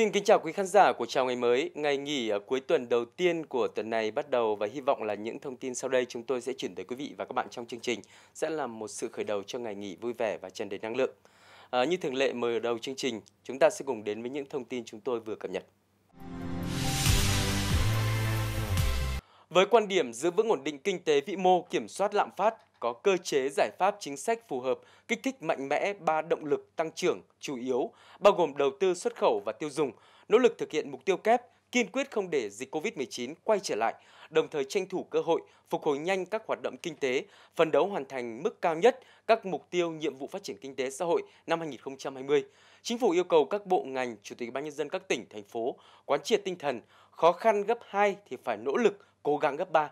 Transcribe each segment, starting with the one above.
Xin kính chào quý khán giả của Chào Ngày Mới. Ngày nghỉ à, cuối tuần đầu tiên của tuần này bắt đầu và hy vọng là những thông tin sau đây chúng tôi sẽ chuyển tới quý vị và các bạn trong chương trình sẽ là một sự khởi đầu cho ngày nghỉ vui vẻ và tràn đầy năng lượng. À, như thường lệ mở đầu chương trình, chúng ta sẽ cùng đến với những thông tin chúng tôi vừa cập nhật. Với quan điểm giữ vững ổn định kinh tế vĩ mô, kiểm soát lạm phát, có cơ chế giải pháp chính sách phù hợp, kích thích mạnh mẽ ba động lực tăng trưởng chủ yếu, bao gồm đầu tư xuất khẩu và tiêu dùng, nỗ lực thực hiện mục tiêu kép, kiên quyết không để dịch COVID-19 quay trở lại, đồng thời tranh thủ cơ hội phục hồi nhanh các hoạt động kinh tế, phấn đấu hoàn thành mức cao nhất các mục tiêu nhiệm vụ phát triển kinh tế xã hội năm 2020. Chính phủ yêu cầu các bộ ngành, chủ tịch ban nhân dân các tỉnh thành phố quán triệt tinh thần khó khăn gấp 2 thì phải nỗ lực, cố gắng gấp 3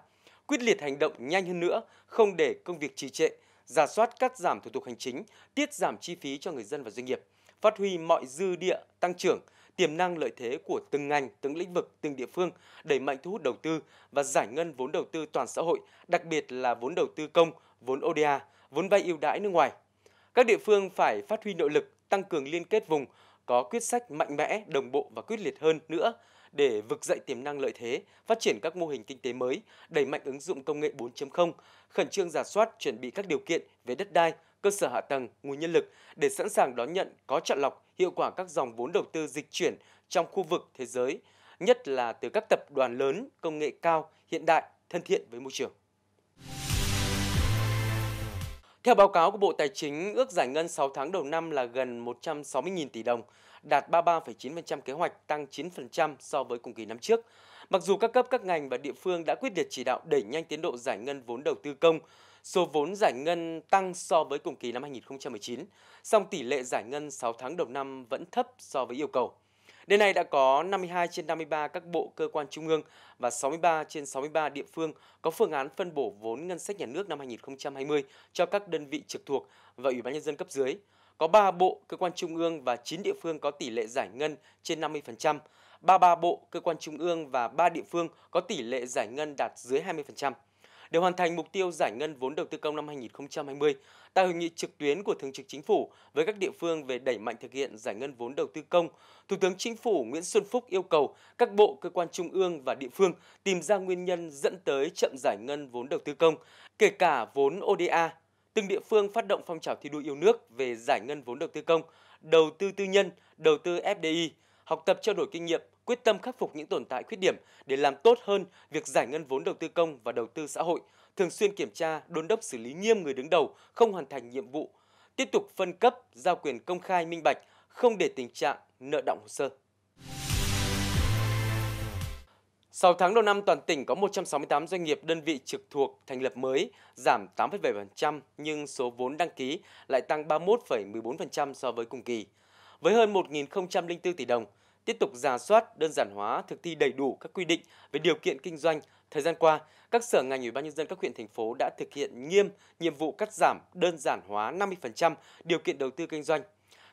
quyết liệt hành động nhanh hơn nữa, không để công việc trì trệ, giả soát cắt giảm thủ tục hành chính, tiết giảm chi phí cho người dân và doanh nghiệp, phát huy mọi dư địa tăng trưởng, tiềm năng lợi thế của từng ngành, từng lĩnh vực, từng địa phương, đẩy mạnh thu hút đầu tư và giải ngân vốn đầu tư toàn xã hội, đặc biệt là vốn đầu tư công, vốn ODA, vốn vay ưu đãi nước ngoài. Các địa phương phải phát huy nội lực, tăng cường liên kết vùng, có quyết sách mạnh mẽ, đồng bộ và quyết liệt hơn nữa để vực dậy tiềm năng lợi thế, phát triển các mô hình kinh tế mới, đẩy mạnh ứng dụng công nghệ 4.0, khẩn trương giả soát, chuẩn bị các điều kiện về đất đai, cơ sở hạ tầng, nguồn nhân lực để sẵn sàng đón nhận có chọn lọc hiệu quả các dòng vốn đầu tư dịch chuyển trong khu vực thế giới, nhất là từ các tập đoàn lớn, công nghệ cao, hiện đại, thân thiện với môi trường. Theo báo cáo của Bộ Tài chính, ước giải ngân 6 tháng đầu năm là gần 160.000 tỷ đồng, đạt 33,9% kế hoạch, tăng 9% so với cùng kỳ năm trước. Mặc dù các cấp các ngành và địa phương đã quyết liệt chỉ đạo đẩy nhanh tiến độ giải ngân vốn đầu tư công, số vốn giải ngân tăng so với cùng kỳ năm 2019, song tỷ lệ giải ngân 6 tháng đầu năm vẫn thấp so với yêu cầu. Đến nay đã có 52 trên 53 các bộ cơ quan trung ương và 63 trên 63 địa phương có phương án phân bổ vốn ngân sách nhà nước năm 2020 cho các đơn vị trực thuộc và Ủy ban nhân dân cấp dưới có 3 bộ, cơ quan trung ương và 9 địa phương có tỷ lệ giải ngân trên 50%, 33 bộ, cơ quan trung ương và 3 địa phương có tỷ lệ giải ngân đạt dưới 20%. Để hoàn thành mục tiêu giải ngân vốn đầu tư công năm 2020, tại hội nghị trực tuyến của Thường trực Chính phủ với các địa phương về đẩy mạnh thực hiện giải ngân vốn đầu tư công, Thủ tướng Chính phủ Nguyễn Xuân Phúc yêu cầu các bộ, cơ quan trung ương và địa phương tìm ra nguyên nhân dẫn tới chậm giải ngân vốn đầu tư công, kể cả vốn ODA từng địa phương phát động phong trào thi đua yêu nước về giải ngân vốn đầu tư công, đầu tư tư nhân, đầu tư FDI, học tập trao đổi kinh nghiệm, quyết tâm khắc phục những tồn tại khuyết điểm để làm tốt hơn việc giải ngân vốn đầu tư công và đầu tư xã hội, thường xuyên kiểm tra, đôn đốc xử lý nghiêm người đứng đầu không hoàn thành nhiệm vụ, tiếp tục phân cấp, giao quyền công khai minh bạch, không để tình trạng nợ động hồ sơ. 6 tháng đầu năm, toàn tỉnh có 168 doanh nghiệp đơn vị trực thuộc thành lập mới, giảm 8,7% nhưng số vốn đăng ký lại tăng 31,14% so với cùng kỳ. Với hơn 1.004 tỷ đồng, tiếp tục giả soát, đơn giản hóa, thực thi đầy đủ các quy định về điều kiện kinh doanh. Thời gian qua, các sở ngành ủy ban nhân dân các huyện thành phố đã thực hiện nghiêm nhiệm vụ cắt giảm, đơn giản hóa 50% điều kiện đầu tư kinh doanh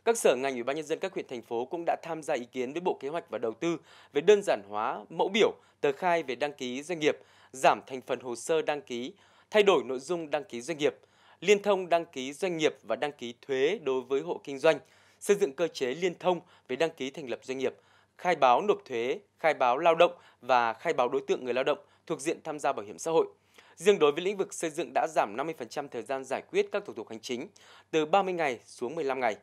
các sở ngành ủy ban nhân dân các huyện thành phố cũng đã tham gia ý kiến với Bộ Kế hoạch và Đầu tư về đơn giản hóa mẫu biểu tờ khai về đăng ký doanh nghiệp, giảm thành phần hồ sơ đăng ký, thay đổi nội dung đăng ký doanh nghiệp, liên thông đăng ký doanh nghiệp và đăng ký thuế đối với hộ kinh doanh, xây dựng cơ chế liên thông về đăng ký thành lập doanh nghiệp, khai báo nộp thuế, khai báo lao động và khai báo đối tượng người lao động thuộc diện tham gia bảo hiểm xã hội. Riêng đối với lĩnh vực xây dựng đã giảm 50% thời gian giải quyết các thủ tục hành chính từ 30 ngày xuống 15 ngày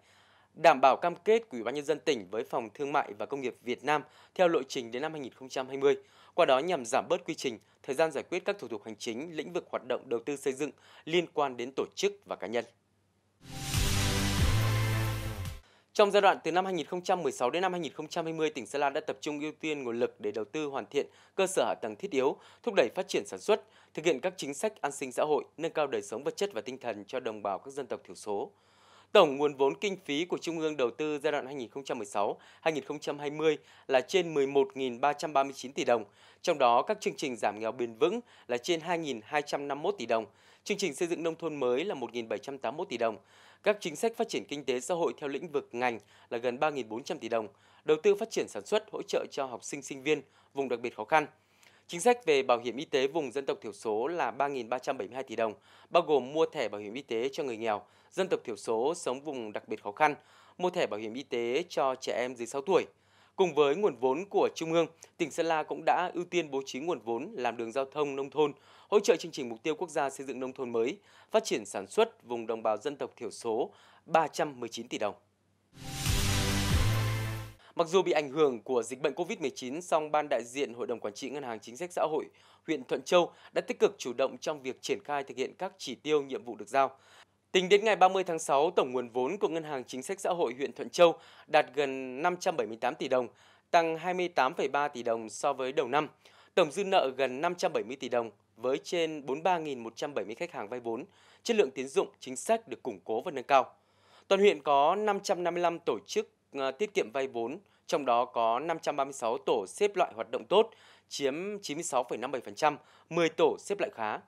đảm bảo cam kết của Ủy ban nhân dân tỉnh với Phòng Thương mại và Công nghiệp Việt Nam theo lộ trình đến năm 2020, qua đó nhằm giảm bớt quy trình, thời gian giải quyết các thủ tục hành chính lĩnh vực hoạt động đầu tư xây dựng liên quan đến tổ chức và cá nhân. Trong giai đoạn từ năm 2016 đến năm 2020, tỉnh Sơn La đã tập trung ưu tiên nguồn lực để đầu tư hoàn thiện cơ sở hạ tầng thiết yếu, thúc đẩy phát triển sản xuất, thực hiện các chính sách an sinh xã hội, nâng cao đời sống vật chất và tinh thần cho đồng bào các dân tộc thiểu số. Tổng nguồn vốn kinh phí của Trung ương đầu tư giai đoạn 2016-2020 là trên 11.339 tỷ đồng, trong đó các chương trình giảm nghèo bền vững là trên 2.251 tỷ đồng, chương trình xây dựng nông thôn mới là 1.781 tỷ đồng, các chính sách phát triển kinh tế xã hội theo lĩnh vực ngành là gần 3.400 tỷ đồng, đầu tư phát triển sản xuất hỗ trợ cho học sinh sinh viên vùng đặc biệt khó khăn – Chính sách về bảo hiểm y tế vùng dân tộc thiểu số là 3.372 tỷ đồng, bao gồm mua thẻ bảo hiểm y tế cho người nghèo, dân tộc thiểu số sống vùng đặc biệt khó khăn, mua thẻ bảo hiểm y tế cho trẻ em dưới 6 tuổi. Cùng với nguồn vốn của Trung ương, tỉnh Sơn La cũng đã ưu tiên bố trí nguồn vốn làm đường giao thông nông thôn, hỗ trợ chương trình mục tiêu quốc gia xây dựng nông thôn mới, phát triển sản xuất vùng đồng bào dân tộc thiểu số 319 tỷ đồng. Mặc dù bị ảnh hưởng của dịch bệnh COVID-19, song Ban đại diện Hội đồng Quản trị Ngân hàng Chính sách Xã hội huyện Thuận Châu đã tích cực chủ động trong việc triển khai thực hiện các chỉ tiêu nhiệm vụ được giao. Tính đến ngày 30 tháng 6, tổng nguồn vốn của Ngân hàng Chính sách Xã hội huyện Thuận Châu đạt gần 578 tỷ đồng, tăng 28,3 tỷ đồng so với đầu năm. Tổng dư nợ gần 570 tỷ đồng với trên 43.170 khách hàng vay vốn. Chất lượng tín dụng chính sách được củng cố và nâng cao. Toàn huyện có 555 tổ chức Ờ, tiết kiệm vay vốn, trong đó có 536 tổ xếp loại hoạt động tốt, chiếm 96,57%, 10 tổ xếp loại khá.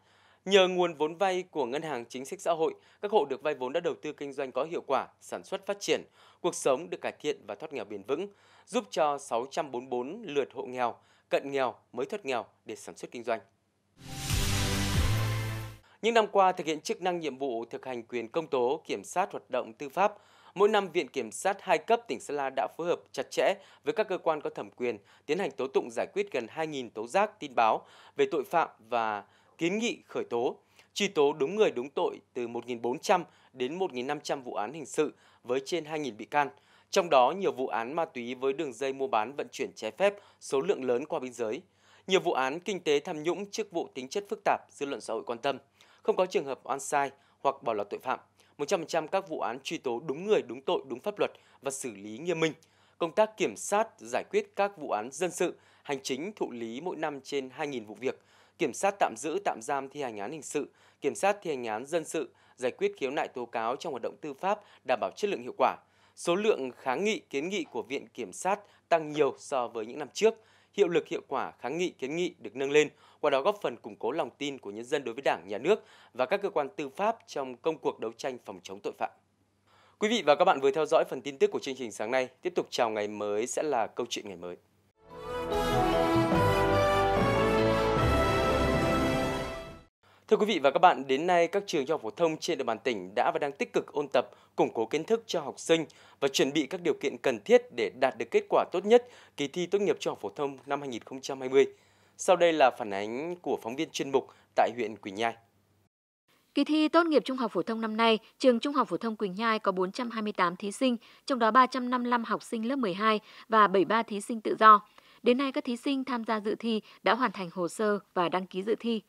Nhờ nguồn vốn vay của Ngân hàng Chính sách Xã hội, các hộ được vay vốn đã đầu tư kinh doanh có hiệu quả, sản xuất phát triển, cuộc sống được cải thiện và thoát nghèo bền vững, giúp cho 644 lượt hộ nghèo, cận nghèo, mới thoát nghèo để sản xuất kinh doanh. Những năm qua, thực hiện chức năng nhiệm vụ thực hành quyền công tố, kiểm sát hoạt động tư pháp, Mỗi năm, Viện Kiểm sát hai cấp tỉnh Sơn La đã phối hợp chặt chẽ với các cơ quan có thẩm quyền tiến hành tố tụng giải quyết gần 2.000 tố giác tin báo về tội phạm và kiến nghị khởi tố, truy tố đúng người đúng tội từ 1.400 đến 1.500 vụ án hình sự với trên 2.000 bị can. Trong đó, nhiều vụ án ma túy với đường dây mua bán vận chuyển trái phép số lượng lớn qua biên giới. Nhiều vụ án kinh tế tham nhũng chức vụ tính chất phức tạp, dư luận xã hội quan tâm. Không có trường hợp oan sai hoặc bỏ lọt tội phạm. 100% các vụ án truy tố đúng người, đúng tội, đúng pháp luật và xử lý nghiêm minh. Công tác kiểm sát giải quyết các vụ án dân sự, hành chính thụ lý mỗi năm trên 2.000 vụ việc, kiểm sát tạm giữ tạm giam thi hành án hình sự, kiểm sát thi hành án dân sự, giải quyết khiếu nại tố cáo trong hoạt động tư pháp đảm bảo chất lượng hiệu quả. Số lượng kháng nghị, kiến nghị của Viện Kiểm sát tăng nhiều so với những năm trước – hiệu lực hiệu quả kháng nghị kiến nghị được nâng lên, qua đó góp phần củng cố lòng tin của nhân dân đối với Đảng, nhà nước và các cơ quan tư pháp trong công cuộc đấu tranh phòng chống tội phạm. Quý vị và các bạn vừa theo dõi phần tin tức của chương trình sáng nay, tiếp tục chào ngày mới sẽ là câu chuyện ngày mới. Thưa quý vị và các bạn, đến nay các trường trung học phổ thông trên địa bàn tỉnh đã và đang tích cực ôn tập, củng cố kiến thức cho học sinh và chuẩn bị các điều kiện cần thiết để đạt được kết quả tốt nhất kỳ thi tốt nghiệp trung học phổ thông năm 2020. Sau đây là phản ánh của phóng viên chuyên mục tại huyện Quỳnh Nhai. Kỳ thi tốt nghiệp trung học phổ thông năm nay, trường Trung học phổ thông Quỳnh Nhai có 428 thí sinh, trong đó 355 học sinh lớp 12 và 73 thí sinh tự do. Đến nay các thí sinh tham gia dự thi đã hoàn thành hồ sơ và đăng ký dự thi.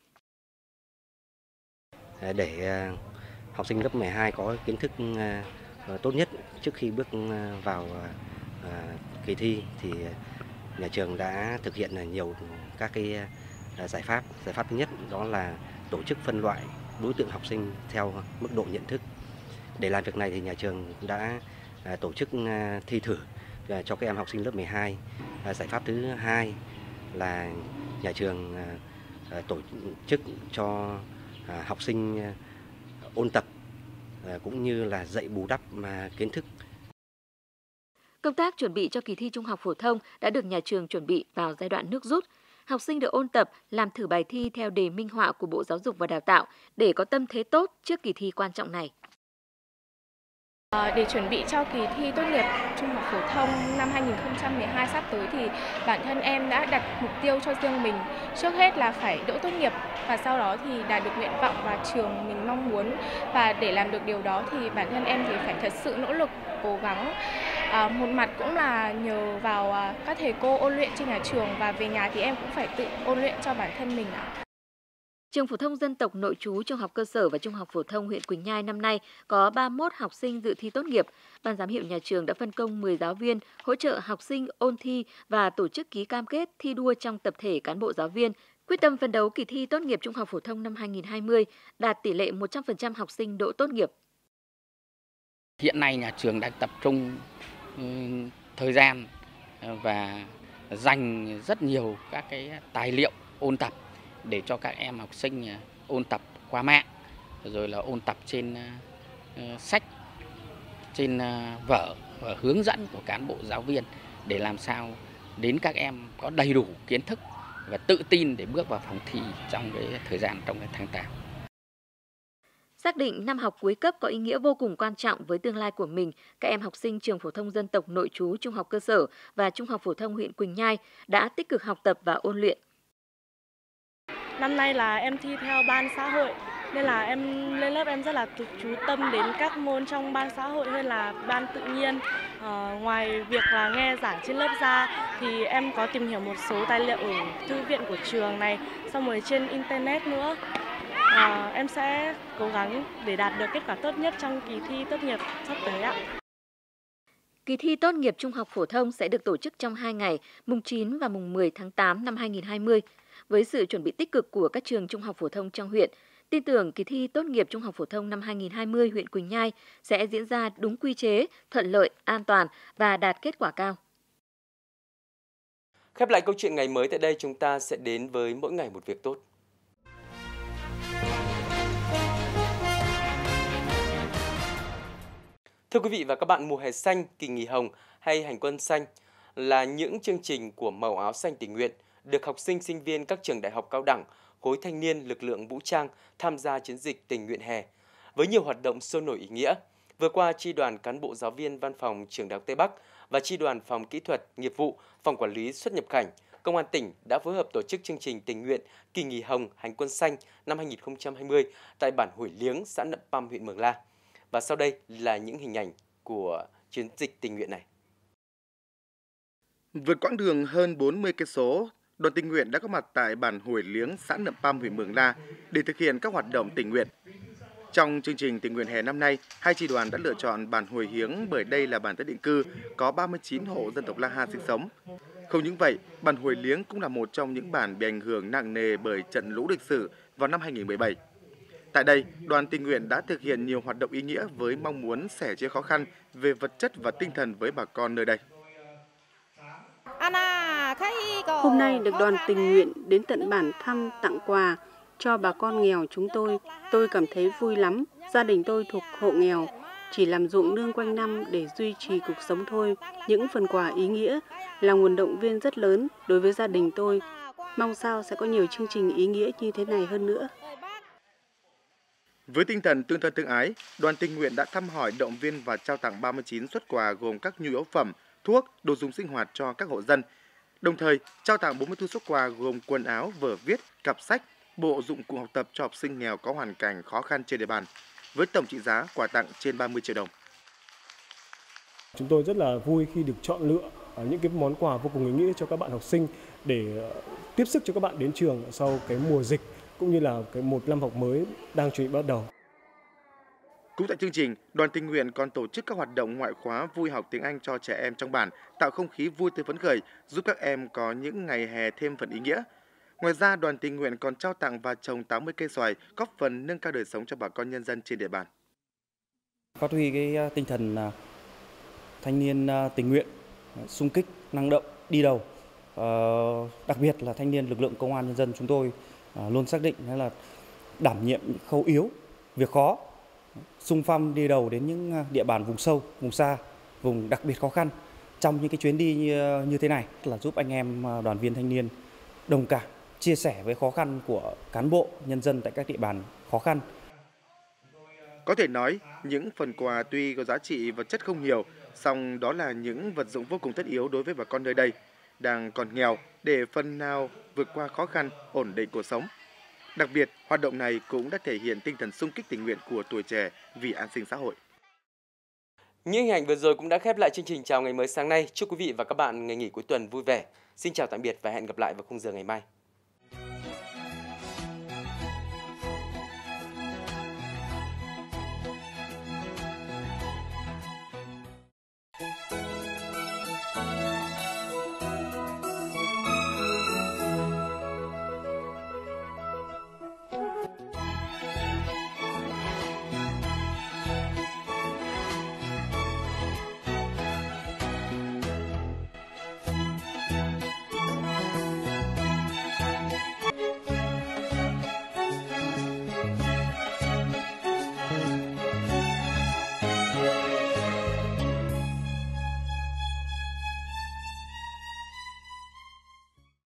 Ờ, để ờ, học sinh lớp 12 có kiến thức ờ, tốt nhất trước khi bước vào kỳ thi thì nhà trường đã thực hiện nhiều các cái giải pháp. Giải pháp thứ nhất đó là tổ chức phân loại đối tượng học sinh theo mức độ nhận thức. Để làm việc này thì nhà trường đã tổ chức thi thử cho các em học sinh lớp 12. Giải pháp thứ hai là nhà trường tổ chức cho À, học sinh à, ôn tập à, cũng như là dạy bù đắp mà kiến thức. Công tác chuẩn bị cho kỳ thi trung học phổ thông đã được nhà trường chuẩn bị vào giai đoạn nước rút. Học sinh được ôn tập, làm thử bài thi theo đề minh họa của Bộ Giáo dục và Đào tạo để có tâm thế tốt trước kỳ thi quan trọng này. Ờ, để chuẩn bị cho kỳ thi tốt nghiệp trung học phổ thông năm 2012 sắp tới thì bản thân em đã đặt mục tiêu cho riêng mình. Trước hết là phải đỗ tốt nghiệp và sau đó thì đạt được nguyện vọng và trường mình mong muốn. Và để làm được điều đó thì bản thân em thì phải thật sự nỗ lực, cố gắng. À, một mặt cũng là nhờ vào à, các thầy cô ôn luyện trên nhà trường và về nhà thì em cũng phải tự ôn luyện cho bản thân mình ạ. Trường phổ thông dân tộc nội trú Trung học cơ sở và Trung học phổ thông huyện Quỳnh Nhai năm nay có 31 học sinh dự thi tốt nghiệp. Ban giám hiệu nhà trường đã phân công 10 giáo viên hỗ trợ học sinh ôn thi và tổ chức ký cam kết thi đua trong tập thể cán bộ giáo viên. Quyết tâm phân đấu kỳ thi tốt nghiệp trung học phổ thông năm 2020 đạt tỷ lệ 100% học sinh đỗ tốt nghiệp. Hiện nay nhà trường đang tập trung ừ, thời gian và dành rất nhiều các cái tài liệu ôn tập để cho các em học sinh à, ôn tập qua mạng rồi là ôn tập trên à, ờ, sách trên à, vở và hướng dẫn của cán bộ giáo viên để làm sao đến các em có đầy đủ kiến thức và tự tin để bước vào phòng thi trong cái thời gian trong cái tháng 8. Xác định năm học cuối cấp có ý nghĩa vô cùng quan trọng với tương lai của mình, các em học sinh trường phổ thông dân tộc nội trú trung học cơ sở và trung học phổ thông huyện Quỳnh Nhai đã tích cực học tập và ôn luyện Năm nay là em thi theo ban xã hội nên là em lên lớp em rất là chú tâm đến các môn trong ban xã hội hơn là ban tự nhiên. À, ngoài việc là nghe giảng trên lớp ra thì em có tìm hiểu một số tài liệu ở thư viện của trường này, xong rồi trên internet nữa. À, em sẽ cố gắng để đạt được kết quả tốt nhất trong kỳ thi tốt nghiệp sắp tới ạ. Kỳ thi tốt nghiệp trung học phổ thông sẽ được tổ chức trong 2 ngày, mùng 9 và mùng 10 tháng 8 năm 2020 với sự chuẩn bị tích cực của các trường trung học phổ thông trong huyện, tin tưởng kỳ thi tốt nghiệp trung học phổ thông năm 2020 huyện Quỳnh Nhai sẽ diễn ra đúng quy chế, thuận lợi, an toàn và đạt kết quả cao. Khép lại câu chuyện ngày mới tại đây chúng ta sẽ đến với mỗi ngày một việc tốt. Thưa quý vị và các bạn, mùa hè xanh, kỳ nghỉ hồng hay hành quân xanh là những chương trình của màu áo xanh tình nguyện – được học sinh sinh viên các trường đại học cao đẳng, khối thanh niên lực lượng vũ trang tham gia chiến dịch tình nguyện hè với nhiều hoạt động sôi nổi ý nghĩa. Vừa qua, tri đoàn cán bộ giáo viên văn phòng trường Đại học Tây Bắc và tri đoàn phòng kỹ thuật, nghiệp vụ, phòng quản lý xuất nhập cảnh, Công an tỉnh đã phối hợp tổ chức chương trình tình nguyện kỳ nghỉ hồng hành quân xanh năm 2020 tại bản Hủy Liếng, xã Nậm Păm, huyện Mường La. Và sau đây là những hình ảnh của chiến dịch tình nguyện này. Vượt quãng đường hơn 40 cây số, đoàn tình nguyện đã có mặt tại bản hồi Liếng, xã Nậm pam huyện Mường La để thực hiện các hoạt động tình nguyện. Trong chương trình tình nguyện hè năm nay, hai chi đoàn đã lựa chọn bản Hồi Hiếng bởi đây là bản tái định cư có 39 hộ dân tộc La Ha sinh sống. Không những vậy, bản Hồi Liếng cũng là một trong những bản bị ảnh hưởng nặng nề bởi trận lũ lịch sử vào năm 2017. Tại đây, đoàn tình nguyện đã thực hiện nhiều hoạt động ý nghĩa với mong muốn sẻ chia khó khăn về vật chất và tinh thần với bà con nơi đây. Anna Hôm nay được đoàn tình nguyện đến tận bản thăm tặng quà cho bà con nghèo chúng tôi. Tôi cảm thấy vui lắm. Gia đình tôi thuộc hộ nghèo, chỉ làm ruộng nương quanh năm để duy trì cuộc sống thôi. Những phần quà ý nghĩa là nguồn động viên rất lớn đối với gia đình tôi. Mong sao sẽ có nhiều chương trình ý nghĩa như thế này hơn nữa. Với tinh thần tương thân tương ái, đoàn tình nguyện đã thăm hỏi, động viên và trao tặng 39 xuất quà gồm các nhu yếu phẩm, thuốc, đồ dùng sinh hoạt cho các hộ dân, Đồng thời, trao tặng 44 xuất quà gồm quần áo, vở viết, cặp sách, bộ dụng cụ học tập cho học sinh nghèo có hoàn cảnh khó khăn trên địa bàn, với tổng trị giá quà tặng trên 30 triệu đồng. Chúng tôi rất là vui khi được chọn lựa à, những cái món quà vô cùng ý nghĩa cho các bạn học sinh để à, tiếp sức cho các bạn đến trường sau cái mùa dịch cũng như là cái một năm học mới đang chuẩn bị bắt đầu. Cũng tại chương trình, đoàn tình nguyện còn tổ chức các hoạt động ngoại khóa vui học tiếng Anh cho trẻ em trong bản, tạo không khí vui tươi phấn khởi, giúp các em có những ngày hè thêm phần ý nghĩa. Ngoài ra, đoàn tình nguyện còn trao tặng và trồng 80 cây xoài, góp phần nâng cao đời sống cho bà con nhân dân trên địa bàn. Phát huy cái à, tinh thần à, thanh niên à, tình nguyện, sung kích, năng động, đi đầu. Ờ, đặc biệt là thanh niên lực lượng công an nhân dân chúng tôi luôn xác định là đảm nhiệm khâu yếu, việc khó sung phong đi đầu đến những à, địa bàn vùng sâu, vùng xa, vùng đặc biệt khó khăn trong những cái chuyến đi như, như thế này là giúp anh em à, đoàn viên thanh niên đồng cảm, chia sẻ với khó khăn của cán bộ, nhân dân tại các địa bàn khó khăn. Có thể nói, những phần quà tuy có giá trị vật chất không nhiều, song đó là những vật dụng vô cùng thiết yếu đối với bà con nơi đây, đang còn nghèo để phần nào vượt qua khó khăn, ổn định cuộc sống. Đặc biệt, hoạt động này cũng đã thể hiện tinh thần sung kích tình nguyện của tuổi trẻ vì an sinh xã hội. Những hình ảnh vừa rồi cũng đã khép lại chương trình chào ngày mới sáng nay. Chúc quý vị và các bạn ngày nghỉ cuối tuần vui vẻ. Xin chào tạm biệt và hẹn gặp lại vào khung giờ ngày mai.